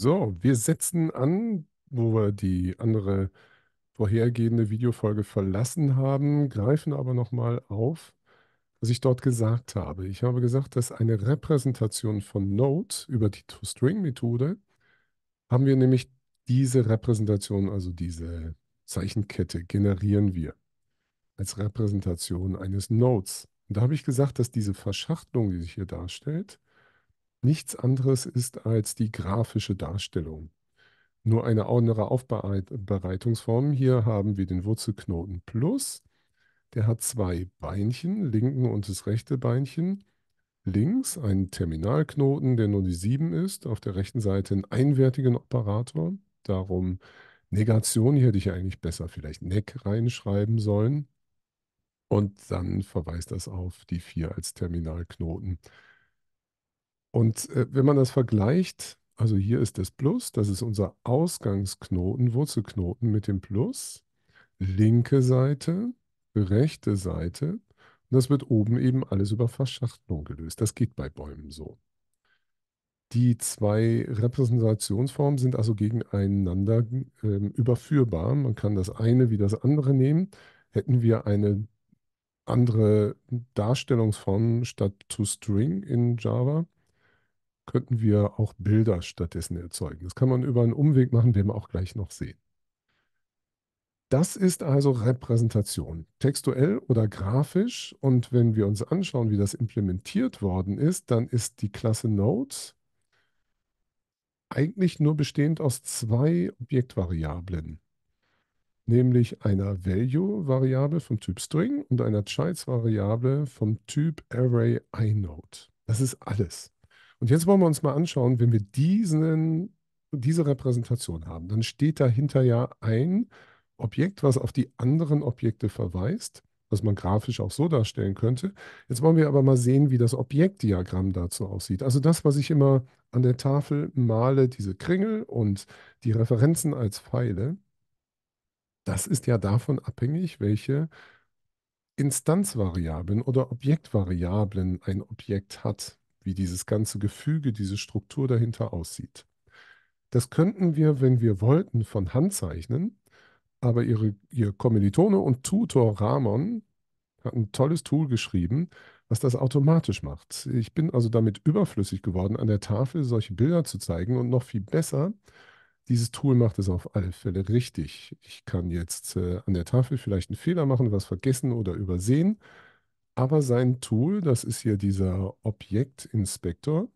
So, wir setzen an, wo wir die andere vorhergehende Videofolge verlassen haben, greifen aber nochmal auf, was ich dort gesagt habe. Ich habe gesagt, dass eine Repräsentation von Node über die ToString-Methode haben wir nämlich diese Repräsentation, also diese Zeichenkette, generieren wir als Repräsentation eines Nodes. Und da habe ich gesagt, dass diese Verschachtelung, die sich hier darstellt, nichts anderes ist als die grafische Darstellung. Nur eine andere Aufbereitungsform. Hier haben wir den Wurzelknoten plus. Der hat zwei Beinchen, linken und das rechte Beinchen. Links einen Terminalknoten, der nur die 7 ist. Auf der rechten Seite einen einwertigen Operator. Darum Negation, hier hätte ich eigentlich besser vielleicht Neck reinschreiben sollen. Und dann verweist das auf die 4 als Terminalknoten. Und äh, wenn man das vergleicht, also hier ist das Plus, das ist unser Ausgangsknoten, Wurzelknoten mit dem Plus, linke Seite, rechte Seite. Und das wird oben eben alles über Verschachtelung gelöst. Das geht bei Bäumen so. Die zwei Repräsentationsformen sind also gegeneinander äh, überführbar. Man kann das eine wie das andere nehmen. Hätten wir eine andere Darstellungsform statt toString in Java, könnten wir auch Bilder stattdessen erzeugen. Das kann man über einen Umweg machen, werden wir auch gleich noch sehen. Das ist also Repräsentation, textuell oder grafisch. Und wenn wir uns anschauen, wie das implementiert worden ist, dann ist die Klasse Nodes eigentlich nur bestehend aus zwei Objektvariablen, nämlich einer Value-Variable vom Typ String und einer Childs-Variable vom Typ Array inode. Das ist alles. Und jetzt wollen wir uns mal anschauen, wenn wir diesen, diese Repräsentation haben, dann steht dahinter ja ein Objekt, was auf die anderen Objekte verweist, was man grafisch auch so darstellen könnte. Jetzt wollen wir aber mal sehen, wie das Objektdiagramm dazu aussieht. Also das, was ich immer an der Tafel male, diese Kringel und die Referenzen als Pfeile, das ist ja davon abhängig, welche Instanzvariablen oder Objektvariablen ein Objekt hat wie dieses ganze Gefüge, diese Struktur dahinter aussieht. Das könnten wir, wenn wir wollten, von Hand zeichnen, aber ihre, ihr Kommilitone und Tutor Ramon hat ein tolles Tool geschrieben, was das automatisch macht. Ich bin also damit überflüssig geworden, an der Tafel solche Bilder zu zeigen und noch viel besser, dieses Tool macht es auf alle Fälle richtig. Ich kann jetzt äh, an der Tafel vielleicht einen Fehler machen, was vergessen oder übersehen aber sein Tool, das ist hier dieser Objektinspektor,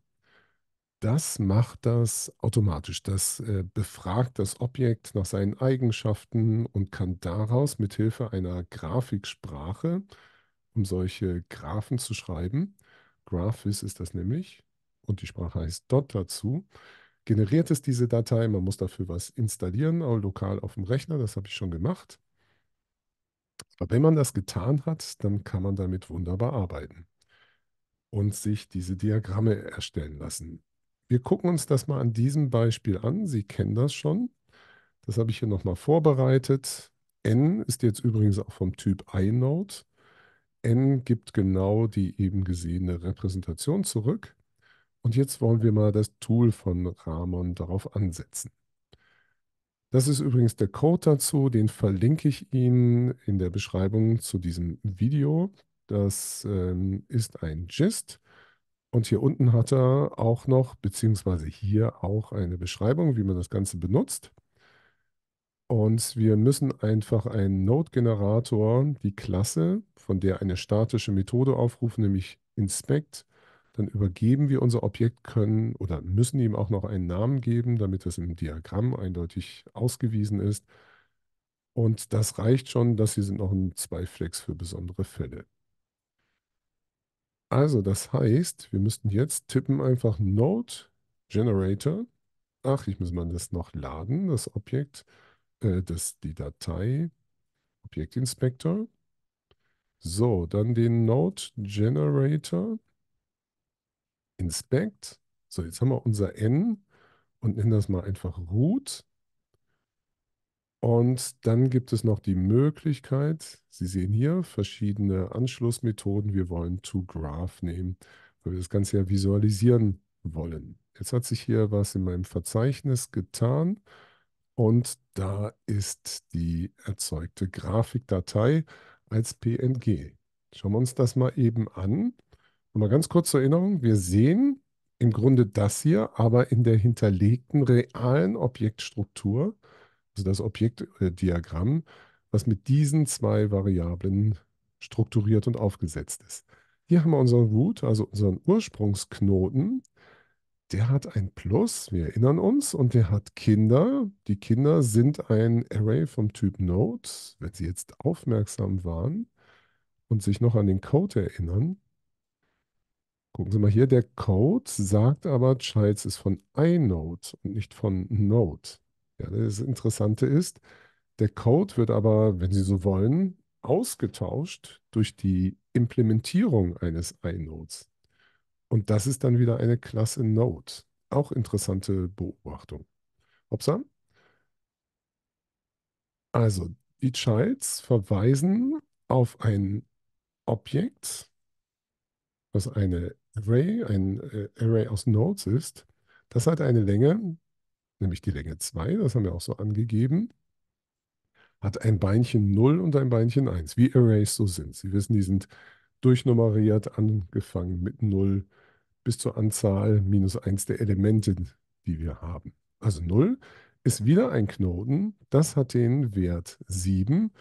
das macht das automatisch. Das äh, befragt das Objekt nach seinen Eigenschaften und kann daraus mit Hilfe einer Grafiksprache, um solche Graphen zu schreiben, Graphis ist das nämlich, und die Sprache heißt Dot dazu, generiert es diese Datei. Man muss dafür was installieren, auch lokal auf dem Rechner, das habe ich schon gemacht. Aber wenn man das getan hat, dann kann man damit wunderbar arbeiten und sich diese Diagramme erstellen lassen. Wir gucken uns das mal an diesem Beispiel an. Sie kennen das schon. Das habe ich hier nochmal vorbereitet. N ist jetzt übrigens auch vom Typ inode. N gibt genau die eben gesehene Repräsentation zurück. Und jetzt wollen wir mal das Tool von Ramon darauf ansetzen. Das ist übrigens der Code dazu, den verlinke ich Ihnen in der Beschreibung zu diesem Video. Das ähm, ist ein GIST. Und hier unten hat er auch noch, beziehungsweise hier auch eine Beschreibung, wie man das Ganze benutzt. Und wir müssen einfach einen Node-Generator, die Klasse, von der eine statische Methode aufrufen, nämlich inspect, dann übergeben wir unser Objekt, können oder müssen ihm auch noch einen Namen geben, damit das im Diagramm eindeutig ausgewiesen ist. Und das reicht schon, dass hier sind noch ein Zweiflex für besondere Fälle. Also das heißt, wir müssten jetzt tippen einfach Node Generator. Ach, ich muss mal das noch laden, das Objekt, äh, das, die Datei Objekt Inspector. So, dann den Node Generator. Inspect. So, jetzt haben wir unser N und nennen das mal einfach Root. Und dann gibt es noch die Möglichkeit, Sie sehen hier verschiedene Anschlussmethoden. Wir wollen toGraph nehmen, weil wir das Ganze ja visualisieren wollen. Jetzt hat sich hier was in meinem Verzeichnis getan und da ist die erzeugte Grafikdatei als PNG. Schauen wir uns das mal eben an. Nochmal ganz kurz zur Erinnerung, wir sehen im Grunde das hier, aber in der hinterlegten realen Objektstruktur, also das Objektdiagramm, was mit diesen zwei Variablen strukturiert und aufgesetzt ist. Hier haben wir unseren Root, also unseren Ursprungsknoten. Der hat ein Plus, wir erinnern uns, und der hat Kinder. Die Kinder sind ein Array vom Typ Node. Wenn Sie jetzt aufmerksam waren und sich noch an den Code erinnern, Gucken Sie mal hier, der Code sagt aber, Childs ist von iNode und nicht von Node. Ja, das Interessante ist, der Code wird aber, wenn Sie so wollen, ausgetauscht durch die Implementierung eines iNodes. Und das ist dann wieder eine Klasse Node. Auch interessante Beobachtung. Hopsa. Also, die Childs verweisen auf ein Objekt, was eine Array ein äh, Array aus Nodes ist, das hat eine Länge, nämlich die Länge 2, das haben wir auch so angegeben, hat ein Beinchen 0 und ein Beinchen 1, wie Arrays so sind. Sie wissen, die sind durchnummeriert, angefangen mit 0 bis zur Anzahl minus 1 der Elemente, die wir haben. Also 0 ist wieder ein Knoten, das hat den Wert 7,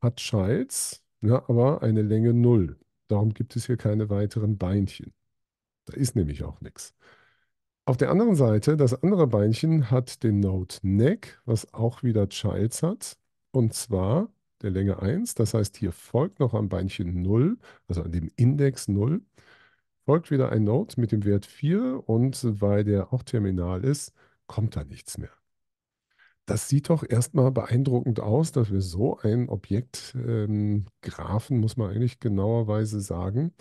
hat Childs, ja, ne, aber eine Länge 0. Darum gibt es hier keine weiteren Beinchen. Da ist nämlich auch nichts. Auf der anderen Seite, das andere Beinchen hat den Node Neck, was auch wieder Childs hat. Und zwar der Länge 1. Das heißt, hier folgt noch am Beinchen 0, also an dem Index 0, folgt wieder ein Node mit dem Wert 4 und weil der auch terminal ist, kommt da nichts mehr. Das sieht doch erstmal beeindruckend aus, dass wir so ein Objekt, ähm, Graphen muss man eigentlich genauerweise sagen,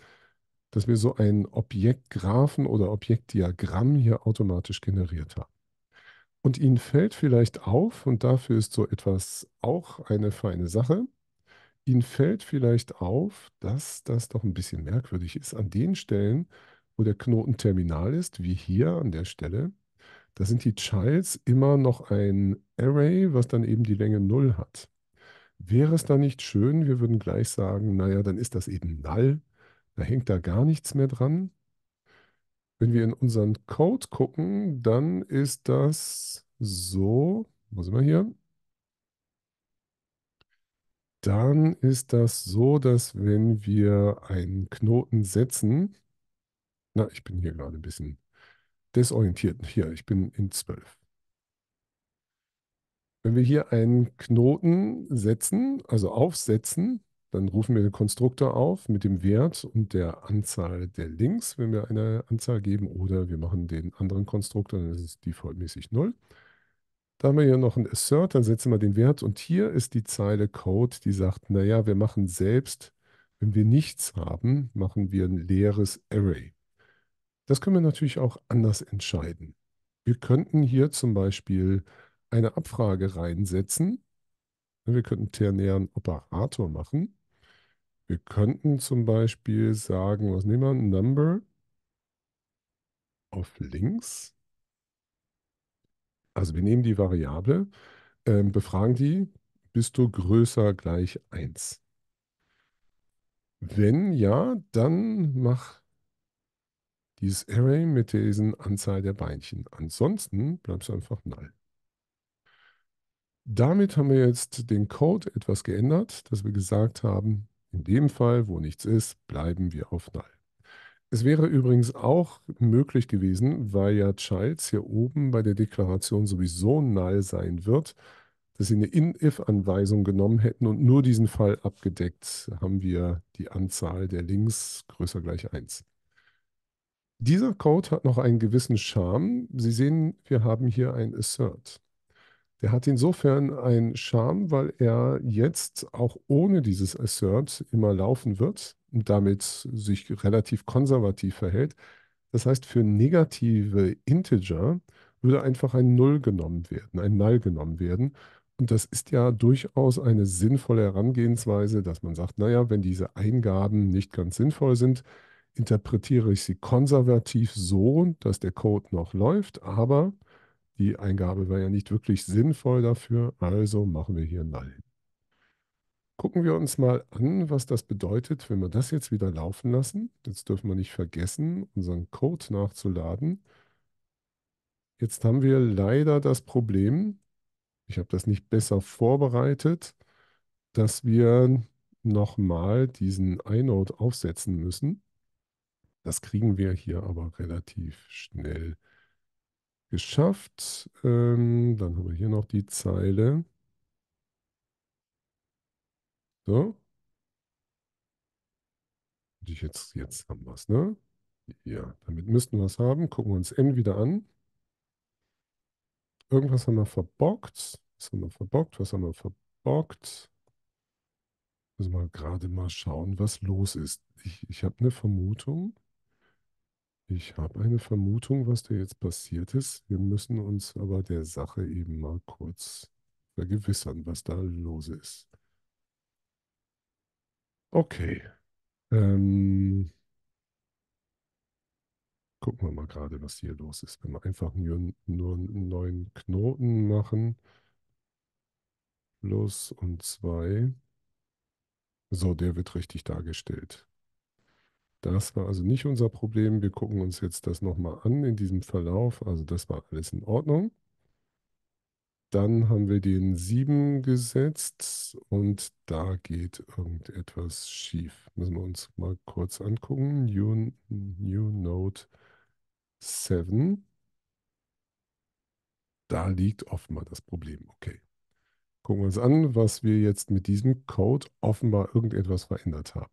dass wir so einen Objektgraphen oder Objektdiagramm hier automatisch generiert haben. Und Ihnen fällt vielleicht auf, und dafür ist so etwas auch eine feine Sache, Ihnen fällt vielleicht auf, dass das doch ein bisschen merkwürdig ist. An den Stellen, wo der Knoten terminal ist, wie hier an der Stelle, da sind die Childs immer noch ein Array, was dann eben die Länge 0 hat. Wäre es da nicht schön, wir würden gleich sagen, naja, dann ist das eben null da hängt da gar nichts mehr dran. Wenn wir in unseren Code gucken, dann ist das so, wo sind wir hier? Dann ist das so, dass wenn wir einen Knoten setzen, na, ich bin hier gerade ein bisschen desorientiert. Hier, ich bin in 12. Wenn wir hier einen Knoten setzen, also aufsetzen, dann rufen wir den Konstruktor auf mit dem Wert und der Anzahl der Links, wenn wir eine Anzahl geben, oder wir machen den anderen Konstruktor, dann ist es defaultmäßig 0. Da haben wir hier noch ein Assert, dann setzen wir den Wert und hier ist die Zeile Code, die sagt, naja, wir machen selbst, wenn wir nichts haben, machen wir ein leeres Array. Das können wir natürlich auch anders entscheiden. Wir könnten hier zum Beispiel eine Abfrage reinsetzen. Wir könnten ternären Operator machen. Wir könnten zum Beispiel sagen, was nehmen wir? Number auf links. Also wir nehmen die Variable, äh, befragen die, bist du größer gleich 1? Wenn ja, dann mach dieses Array mit diesen Anzahl der Beinchen. Ansonsten bleibst du einfach null. Damit haben wir jetzt den Code etwas geändert, dass wir gesagt haben, in dem Fall, wo nichts ist, bleiben wir auf Null. Es wäre übrigens auch möglich gewesen, weil ja Childs hier oben bei der Deklaration sowieso null sein wird, dass sie eine In-If-Anweisung genommen hätten und nur diesen Fall abgedeckt haben wir die Anzahl der Links größer gleich 1. Dieser Code hat noch einen gewissen Charme. Sie sehen, wir haben hier ein Assert. Er hat insofern einen Charme, weil er jetzt auch ohne dieses Assert immer laufen wird und damit sich relativ konservativ verhält. Das heißt, für negative Integer würde einfach ein Null genommen werden, ein Null genommen werden. Und das ist ja durchaus eine sinnvolle Herangehensweise, dass man sagt, naja, wenn diese Eingaben nicht ganz sinnvoll sind, interpretiere ich sie konservativ so, dass der Code noch läuft, aber die Eingabe war ja nicht wirklich sinnvoll dafür, also machen wir hier Null. Gucken wir uns mal an, was das bedeutet, wenn wir das jetzt wieder laufen lassen. Jetzt dürfen wir nicht vergessen, unseren Code nachzuladen. Jetzt haben wir leider das Problem, ich habe das nicht besser vorbereitet, dass wir nochmal diesen inode aufsetzen müssen. Das kriegen wir hier aber relativ schnell hin geschafft. Ähm, dann haben wir hier noch die Zeile. So. Und ich jetzt, jetzt haben wir es, ne? Ja, damit müssten wir es haben. Gucken wir uns N wieder an. Irgendwas haben wir verbockt. Was haben wir verbockt? Was haben wir verbockt? Müssen wir gerade mal schauen, was los ist. Ich, ich habe eine Vermutung. Ich habe eine Vermutung, was da jetzt passiert ist. Wir müssen uns aber der Sache eben mal kurz vergewissern, was da los ist. Okay. Ähm, gucken wir mal gerade, was hier los ist. Wenn wir einfach nur, nur einen neuen Knoten machen. Plus und zwei. So, der wird richtig dargestellt. Das war also nicht unser Problem. Wir gucken uns jetzt das nochmal an in diesem Verlauf. Also das war alles in Ordnung. Dann haben wir den 7 gesetzt und da geht irgendetwas schief. Müssen wir uns mal kurz angucken. New, New Node 7. Da liegt offenbar das Problem. Okay. Gucken wir uns an, was wir jetzt mit diesem Code offenbar irgendetwas verändert haben.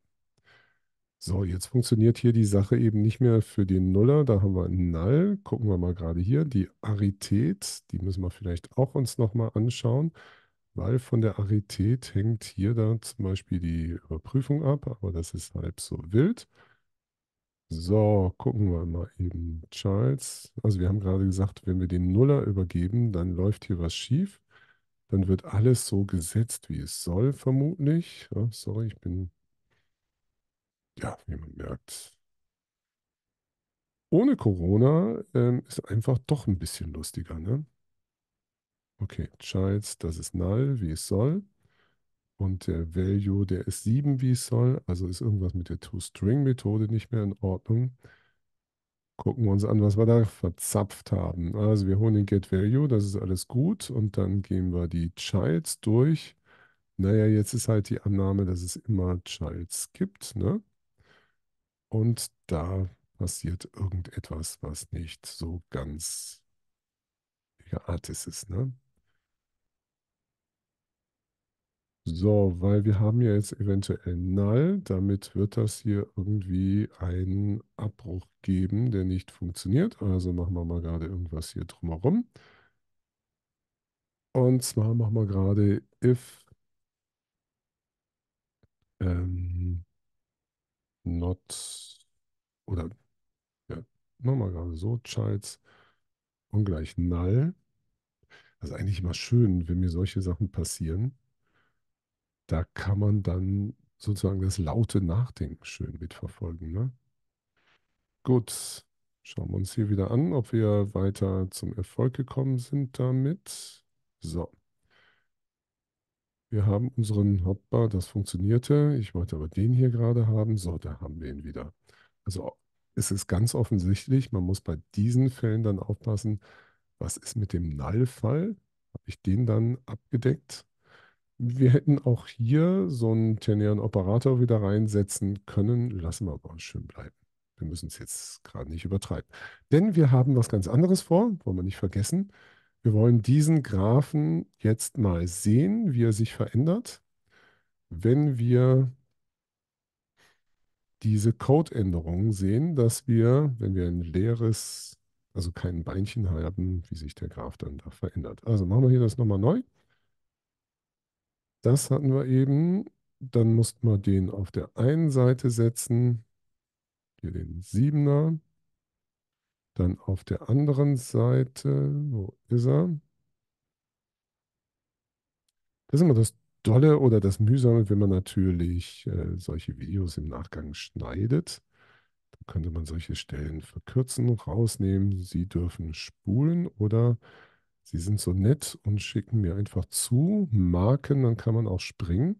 So, jetzt funktioniert hier die Sache eben nicht mehr für den Nuller. Da haben wir einen Null. Gucken wir mal gerade hier. Die Arität, die müssen wir vielleicht auch uns nochmal anschauen, weil von der Arität hängt hier da zum Beispiel die Überprüfung ab, aber das ist halb so wild. So, gucken wir mal eben. Charles, also wir haben gerade gesagt, wenn wir den Nuller übergeben, dann läuft hier was schief. Dann wird alles so gesetzt, wie es soll, vermutlich. Oh, sorry, ich bin ja, wie man merkt, ohne Corona ähm, ist einfach doch ein bisschen lustiger, ne? Okay, Childs, das ist null, wie es soll. Und der Value, der ist 7, wie es soll. Also ist irgendwas mit der ToString-Methode nicht mehr in Ordnung. Gucken wir uns an, was wir da verzapft haben. Also wir holen den GetValue, das ist alles gut. Und dann gehen wir die Childs durch. Naja, jetzt ist halt die Annahme, dass es immer Childs gibt. Ne? Und da passiert irgendetwas, was nicht so ganz ja, ist, ne? So, weil wir haben ja jetzt eventuell Null, damit wird das hier irgendwie einen Abbruch geben, der nicht funktioniert. Also machen wir mal gerade irgendwas hier drumherum. Und zwar machen wir gerade if not oder ja, nochmal gerade so, Childs ungleich null. Das also ist eigentlich immer schön, wenn mir solche Sachen passieren. Da kann man dann sozusagen das laute Nachdenken schön mitverfolgen. Ne? Gut, schauen wir uns hier wieder an, ob wir weiter zum Erfolg gekommen sind damit. So. Wir haben unseren Hotbar, das funktionierte. Ich wollte aber den hier gerade haben. So, da haben wir ihn wieder. Also es ist ganz offensichtlich, man muss bei diesen Fällen dann aufpassen, was ist mit dem Null-Fall? Habe ich den dann abgedeckt? Wir hätten auch hier so einen ternären Operator wieder reinsetzen können, lassen wir aber schön bleiben. Wir müssen es jetzt gerade nicht übertreiben. Denn wir haben was ganz anderes vor, wollen wir nicht vergessen. Wir wollen diesen Graphen jetzt mal sehen, wie er sich verändert, wenn wir diese Codeänderungen sehen, dass wir, wenn wir ein leeres, also kein Beinchen haben, wie sich der Graph dann da verändert. Also machen wir hier das nochmal neu. Das hatten wir eben. Dann mussten wir den auf der einen Seite setzen, hier den 7er, dann auf der anderen Seite, wo ist er? Das ist immer das Dolle oder das Mühsame, wenn man natürlich äh, solche Videos im Nachgang schneidet. Dann könnte man solche Stellen verkürzen, rausnehmen. Sie dürfen spulen oder Sie sind so nett und schicken mir einfach zu, marken, dann kann man auch springen.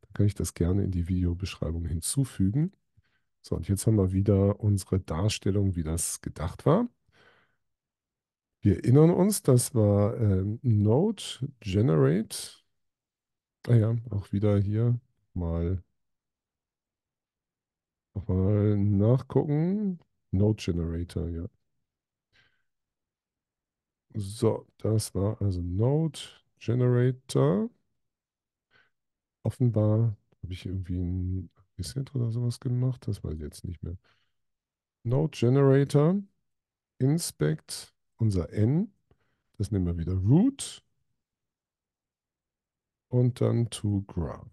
Dann kann ich das gerne in die Videobeschreibung hinzufügen. So, und jetzt haben wir wieder unsere Darstellung, wie das gedacht war. Wir erinnern uns, das war ähm, Node Generate. Ah ja, auch wieder hier mal, mal nachgucken. Node Generator, ja. So, das war also Node Generator. Offenbar habe ich irgendwie einen Reset oder sowas gemacht? Das weiß ich jetzt nicht mehr. Node Generator, Inspect, unser N. Das nehmen wir wieder Root. Und dann to Graph.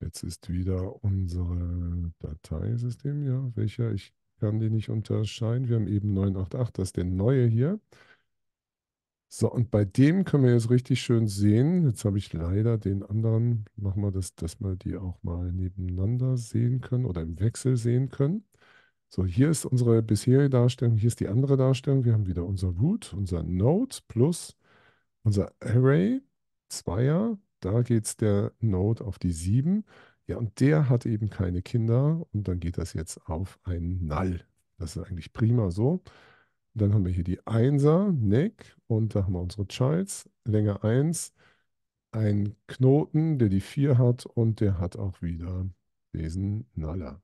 Jetzt ist wieder unsere Dateisystem, ja, welcher ich kann die nicht unterscheiden. Wir haben eben 988, das ist der neue hier. So, und bei dem können wir jetzt richtig schön sehen. Jetzt habe ich leider den anderen, machen wir das, dass wir die auch mal nebeneinander sehen können oder im Wechsel sehen können. So, hier ist unsere bisherige Darstellung, hier ist die andere Darstellung. Wir haben wieder unser Root, unser Node plus unser Array, Zweier. Da geht es der Node auf die 7. Ja, und der hat eben keine Kinder und dann geht das jetzt auf ein Null. Das ist eigentlich prima so. Dann haben wir hier die Einser, Neck und da haben wir unsere Childs, Länge 1, ein Knoten, der die 4 hat und der hat auch wieder diesen Naller.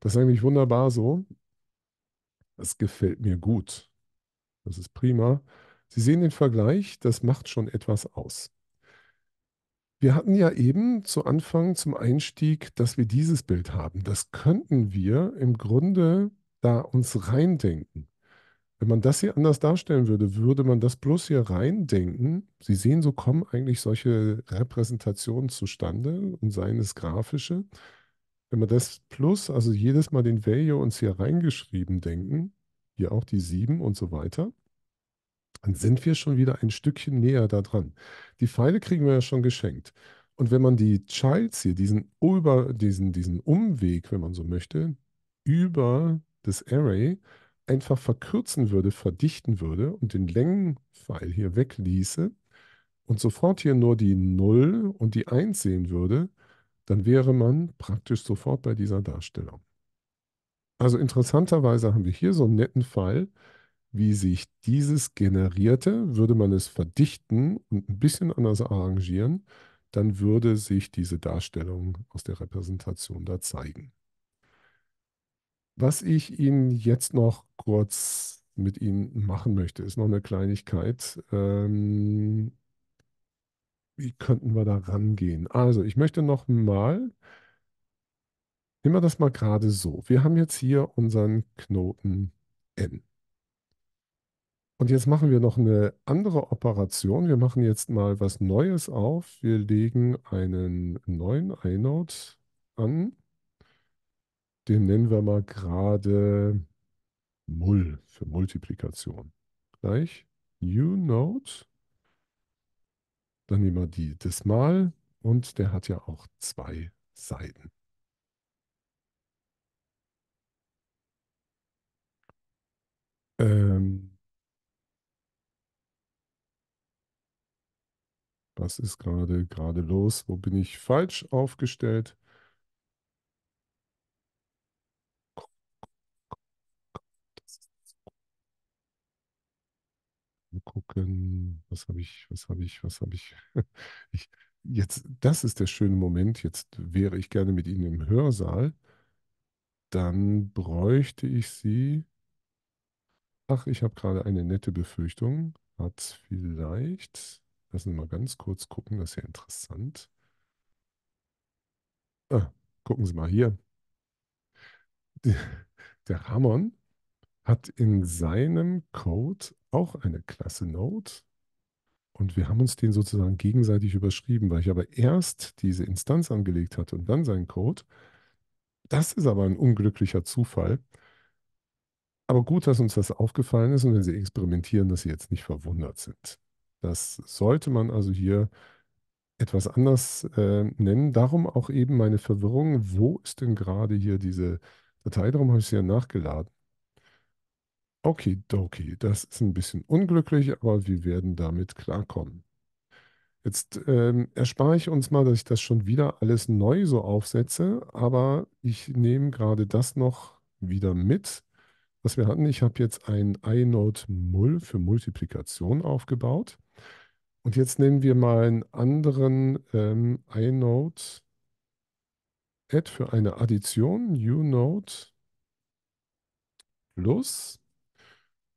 Das ist eigentlich wunderbar so. Das gefällt mir gut. Das ist prima. Sie sehen den Vergleich, das macht schon etwas aus. Wir hatten ja eben zu Anfang zum Einstieg, dass wir dieses Bild haben. Das könnten wir im Grunde da uns reindenken. Wenn man das hier anders darstellen würde, würde man das bloß hier reindenken. Sie sehen, so kommen eigentlich solche Repräsentationen zustande und seien es grafische. Wenn man das plus, also jedes Mal den Value uns hier reingeschrieben denken, hier auch die 7 und so weiter, dann sind wir schon wieder ein Stückchen näher da dran. Die Pfeile kriegen wir ja schon geschenkt. Und wenn man die Childs hier, diesen, über, diesen, diesen Umweg, wenn man so möchte, über das Array, einfach verkürzen würde, verdichten würde und den Längenpfeil hier wegließe und sofort hier nur die 0 und die 1 sehen würde, dann wäre man praktisch sofort bei dieser Darstellung. Also interessanterweise haben wir hier so einen netten Fall, wie sich dieses generierte, würde man es verdichten und ein bisschen anders arrangieren, dann würde sich diese Darstellung aus der Repräsentation da zeigen. Was ich Ihnen jetzt noch kurz mit Ihnen machen möchte, ist noch eine Kleinigkeit. Ähm, wie könnten wir da rangehen? Also, ich möchte noch mal, nehmen wir das mal gerade so. Wir haben jetzt hier unseren Knoten N. Und jetzt machen wir noch eine andere Operation. Wir machen jetzt mal was Neues auf. Wir legen einen neuen Inode an den nennen wir mal gerade Mull für Multiplikation. Gleich New Note. Dann nehmen wir die Mal und der hat ja auch zwei Seiten. Ähm, was ist gerade gerade los? Wo bin ich falsch aufgestellt? gucken, was habe ich, was habe ich, was habe ich. ich. Jetzt, das ist der schöne Moment. Jetzt wäre ich gerne mit Ihnen im Hörsaal. Dann bräuchte ich Sie. Ach, ich habe gerade eine nette Befürchtung. Hat vielleicht. Lassen Sie mal ganz kurz gucken, das ist ja interessant. Ah, gucken Sie mal hier. Der Ramon hat in seinem Code auch eine Klasse Node. Und wir haben uns den sozusagen gegenseitig überschrieben, weil ich aber erst diese Instanz angelegt hatte und dann seinen Code. Das ist aber ein unglücklicher Zufall. Aber gut, dass uns das aufgefallen ist und wenn Sie experimentieren, dass Sie jetzt nicht verwundert sind. Das sollte man also hier etwas anders äh, nennen. Darum auch eben meine Verwirrung, wo ist denn gerade hier diese Datei? Darum habe ich sie ja nachgeladen, Okidoki, das ist ein bisschen unglücklich, aber wir werden damit klarkommen. Jetzt ähm, erspare ich uns mal, dass ich das schon wieder alles neu so aufsetze, aber ich nehme gerade das noch wieder mit, was wir hatten. Ich habe jetzt ein inode Mul für Multiplikation aufgebaut. Und jetzt nehmen wir mal einen anderen ähm, inode Add für eine Addition, unode plus.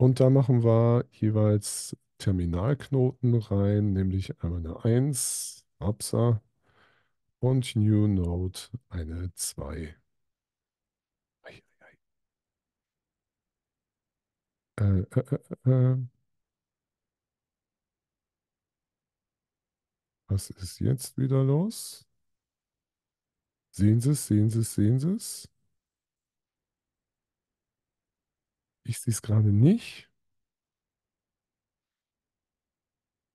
Und da machen wir jeweils Terminalknoten rein, nämlich einmal eine 1, Absa, und New Node eine 2. Ei, äh äh, äh, äh, äh, Was ist jetzt wieder los? Sehen Sie es, sehen Sie es, sehen Sie es? Ich sehe es gerade nicht.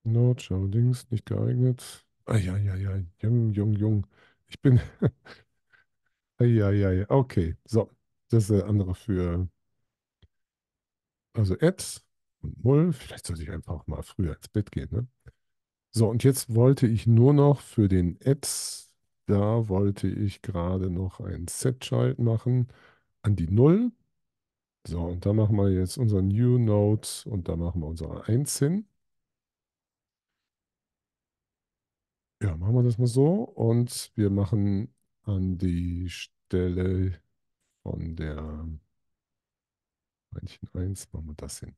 Nord, schau Dings, nicht geeignet. Ah, ja, ja, ja, jung, jung, jung. Ich bin. ah, ja, ja, ja, okay. So, das ist der andere für. Also Ads und Null. Vielleicht sollte ich einfach mal früher ins Bett gehen, ne? So, und jetzt wollte ich nur noch für den Ads, da wollte ich gerade noch ein Set-Child machen an die Null. So, und da machen wir jetzt unser New Node und da machen wir unsere 1 hin. Ja, machen wir das mal so. Und wir machen an die Stelle von der Beinchen 1, machen wir das hin.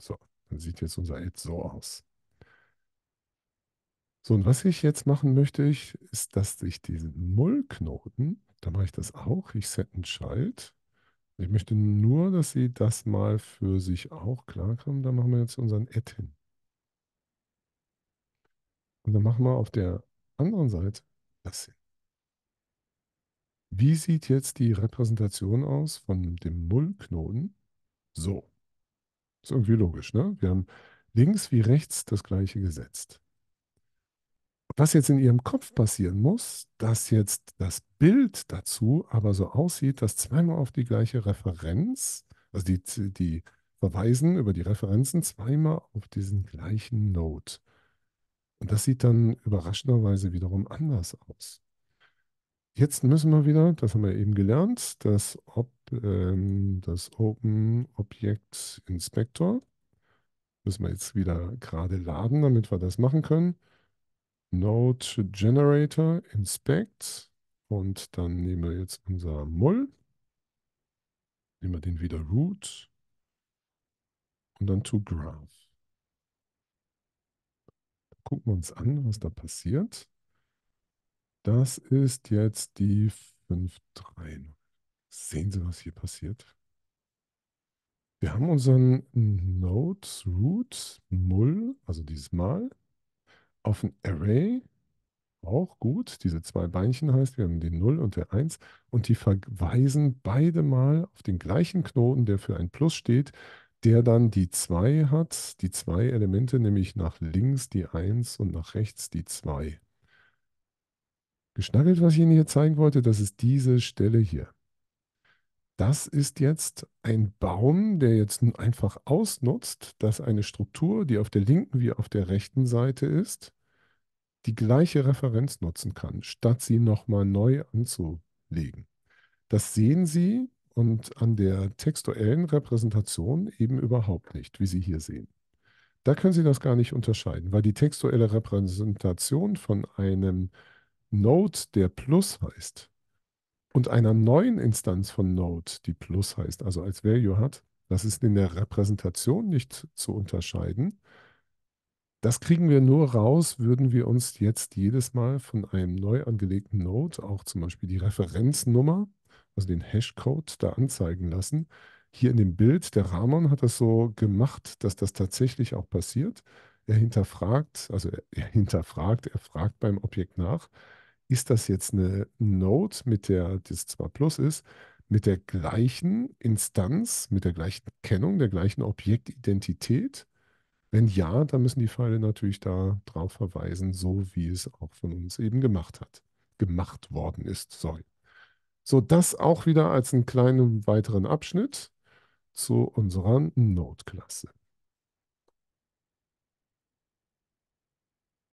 So, dann sieht jetzt unser Ad so aus. So, und was ich jetzt machen möchte, ist, dass ich diesen Mull-Knoten, da mache ich das auch, ich set einen Schalt ich möchte nur, dass Sie das mal für sich auch klarkommen. Dann machen wir jetzt unseren Ad hin. Und dann machen wir auf der anderen Seite das hin. Wie sieht jetzt die Repräsentation aus von dem Nullknoten? So. Ist irgendwie logisch, ne? Wir haben links wie rechts das gleiche gesetzt was jetzt in ihrem Kopf passieren muss, dass jetzt das Bild dazu aber so aussieht, dass zweimal auf die gleiche Referenz, also die, die verweisen über die Referenzen zweimal auf diesen gleichen Note. Und das sieht dann überraschenderweise wiederum anders aus. Jetzt müssen wir wieder, das haben wir eben gelernt, das, Ob, ähm, das Open Object Inspector müssen wir jetzt wieder gerade laden, damit wir das machen können. Node Generator Inspect und dann nehmen wir jetzt unser Moll, nehmen wir den wieder Root und dann to Graph. Gucken wir uns an, was da passiert. Das ist jetzt die 530. Sehen Sie, was hier passiert? Wir haben unseren Node Root Mull, also dieses Mal, auf ein Array. Auch gut. Diese zwei Beinchen heißt, wir haben den 0 und der 1. Und die verweisen beide mal auf den gleichen Knoten, der für ein Plus steht, der dann die 2 hat, die zwei Elemente, nämlich nach links die 1 und nach rechts die 2. Geschnackelt, was ich Ihnen hier zeigen wollte, das ist diese Stelle hier das ist jetzt ein Baum, der jetzt einfach ausnutzt, dass eine Struktur, die auf der linken wie auf der rechten Seite ist, die gleiche Referenz nutzen kann, statt sie nochmal neu anzulegen. Das sehen Sie und an der textuellen Repräsentation eben überhaupt nicht, wie Sie hier sehen. Da können Sie das gar nicht unterscheiden, weil die textuelle Repräsentation von einem Node, der Plus heißt, und einer neuen Instanz von Node, die Plus heißt, also als Value hat, das ist in der Repräsentation nicht zu unterscheiden. Das kriegen wir nur raus, würden wir uns jetzt jedes Mal von einem neu angelegten Node auch zum Beispiel die Referenznummer, also den Hashcode, da anzeigen lassen. Hier in dem Bild, der Ramon hat das so gemacht, dass das tatsächlich auch passiert. Er hinterfragt, also er hinterfragt, er fragt beim Objekt nach, ist das jetzt eine Node, mit der das zwar Plus ist, mit der gleichen Instanz, mit der gleichen Kennung, der gleichen Objektidentität? Wenn ja, dann müssen die Pfeile natürlich da drauf verweisen, so wie es auch von uns eben gemacht hat, gemacht worden ist. soll. So, das auch wieder als einen kleinen weiteren Abschnitt zu unserer Node-Klasse.